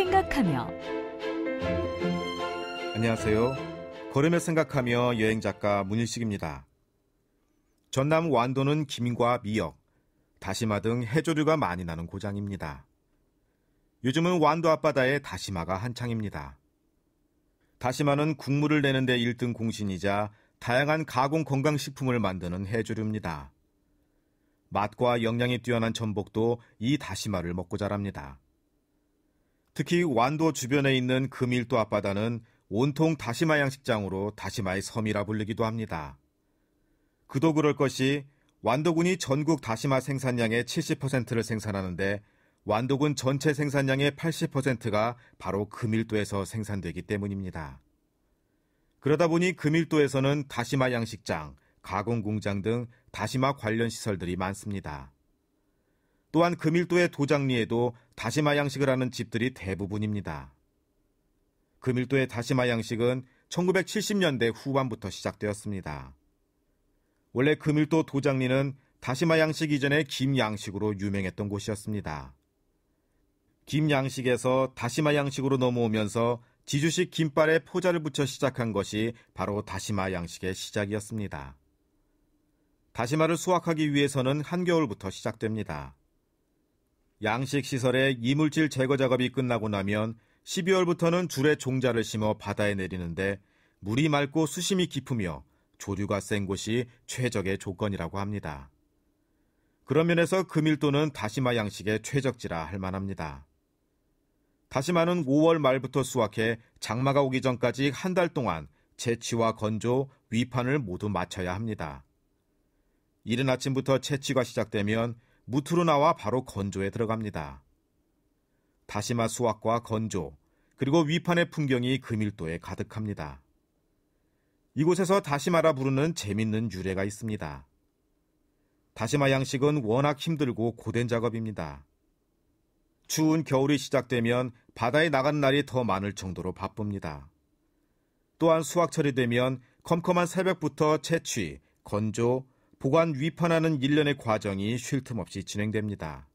생각하며 안녕하세요. 걸음에 생각하며 여행 작가 문일식입니다. 전남 완도는 김과 미역, 다시마 등 해조류가 많이 나는 고장입니다. 요즘은 완도 앞바다에 다시마가 한창입니다. 다시마는 국물을 내는 데 1등 공신이자 다양한 가공 건강식품을 만드는 해조류입니다. 맛과 영양이 뛰어난 전복도 이 다시마를 먹고 자랍니다. 특히 완도 주변에 있는 금일도 앞바다는 온통 다시마 양식장으로 다시마의 섬이라 불리기도 합니다. 그도 그럴 것이 완도군이 전국 다시마 생산량의 70%를 생산하는데 완도군 전체 생산량의 80%가 바로 금일도에서 생산되기 때문입니다. 그러다 보니 금일도에서는 다시마 양식장, 가공 공장 등 다시마 관련 시설들이 많습니다. 또한 금일도의 도장리에도 다시마 양식을 하는 집들이 대부분입니다. 금일도의 다시마 양식은 1970년대 후반부터 시작되었습니다. 원래 금일도 도장리는 다시마 양식 이전에 김 양식으로 유명했던 곳이었습니다. 김 양식에서 다시마 양식으로 넘어오면서 지주식 김발에 포자를 붙여 시작한 것이 바로 다시마 양식의 시작이었습니다. 다시마를 수확하기 위해서는 한겨울부터 시작됩니다. 양식 시설의 이물질 제거 작업이 끝나고 나면 12월부터는 줄에 종자를 심어 바다에 내리는데 물이 맑고 수심이 깊으며 조류가 센 곳이 최적의 조건이라고 합니다. 그런 면에서 금일도는 다시마 양식의 최적지라 할 만합니다. 다시마는 5월 말부터 수확해 장마가 오기 전까지 한 달 동안 채취와 건조, 위판을 모두 마쳐야 합니다. 이른 아침부터 채취가 시작되면 무트로 나와 바로 건조에 들어갑니다. 다시마 수확과 건조, 그리고 위판의 풍경이 금일도에 가득합니다. 이곳에서 다시마라 부르는 재밌는 유래가 있습니다. 다시마 양식은 워낙 힘들고 고된 작업입니다. 추운 겨울이 시작되면 바다에 나간 날이 더 많을 정도로 바쁩니다. 또한 수확철이 되면 컴컴한 새벽부터 채취, 건조, 보관 위판하는 일련의 과정이 쉴 틈 없이 진행됩니다.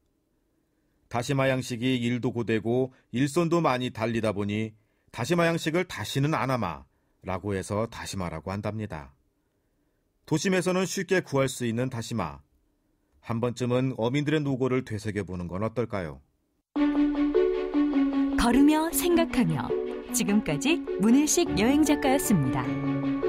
다시마 양식이 일도 고되고 일손도 많이 달리다 보니 다시마 양식을 다시는 안 하마라고 해서 다시마라고 한답니다. 도심에서는 쉽게 구할 수 있는 다시마. 한 번쯤은 어민들의 노고를 되새겨보는 건 어떨까요? 걸으며 생각하며 지금까지 문일식 여행작가였습니다.